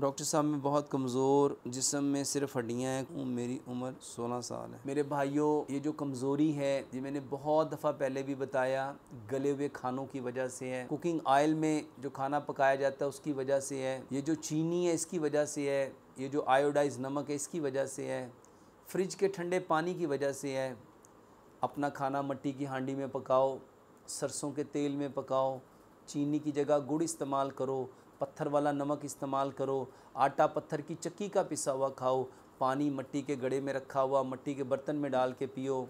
doctor साहब मैं बहुत कमज़ोर जिसम में सिर्फ हड्डियाँ हैं मेरी उम्र 16 साल है मेरे भाइयों ये जो कमज़ोरी है ये मैंने बहुत दफ़ा पहले भी बताया गले हुए खानों की वजह से है कुकिंग ऑयल में जो खाना पकाया जाता है उसकी वजह से है ये जो चीनी है इसकी वजह से है ये जो आयोडाइज नमक है इसकी वजह से है फ्रिज के ठंडे पानी की वजह से है अपना खाना मट्टी की हांडी में पकाओ सरसों के तेल में पकाओ चीनी की जगह गुड़ इस्तेमाल करो पत्थर वाला नमक इस्तेमाल करो आटा पत्थर की चक्की का पिसा हुआ खाओ पानी मिट्टी के गड़े में रखा हुआ मट्टी के बर्तन में डाल के पियो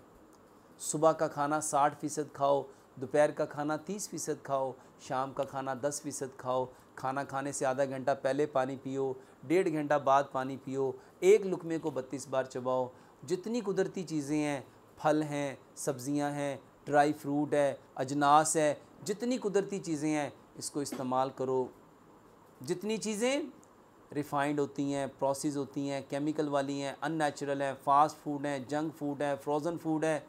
सुबह का खाना साठ फ़ीसद खाओ दोपहर का खाना तीस फ़ीसद खाओ शाम का खाना दस फ़ीसद खाओ खाना खाने से आधा घंटा पहले पानी पियो डेढ़ घंटा बाद पानी पियो एक लुकमे को बत्तीस बार चबाओ जितनी कुदरती चीज़ें हैं फल हैं सब्ज़ियाँ हैं ड्राई फ्रूट है अजनास है जितनी कुदरती चीज़ें हैं इसको इस्तेमाल करो जितनी चीज़ें रिफ़ाइंड होती हैं प्रोसेस होती हैं केमिकल वाली हैं अननेचुरल हैं फास्ट फूड हैं जंक फूड है फ्रोज़न फूड है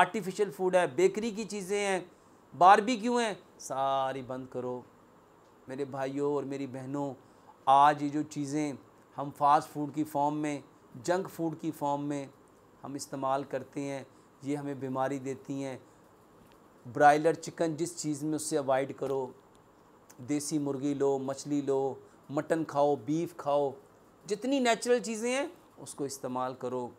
आर्टिफिशियल फूड है बेकरी की चीज़ें हैं भी क्यों हैं सारी बंद करो मेरे भाइयों और मेरी बहनों आज ये जो चीज़ें हम फास्ट फूड की फॉर्म में जंक फूड की फॉर्म में हम इस्तेमाल करते हैं ये हमें बीमारी देती हैं ब्रायलर चिकन जिस चीज़ में उससे अवॉइड करो देसी मुर्गी लो मछली लो मटन खाओ बीफ खाओ जितनी नेचुरल चीज़ें हैं उसको इस्तेमाल करो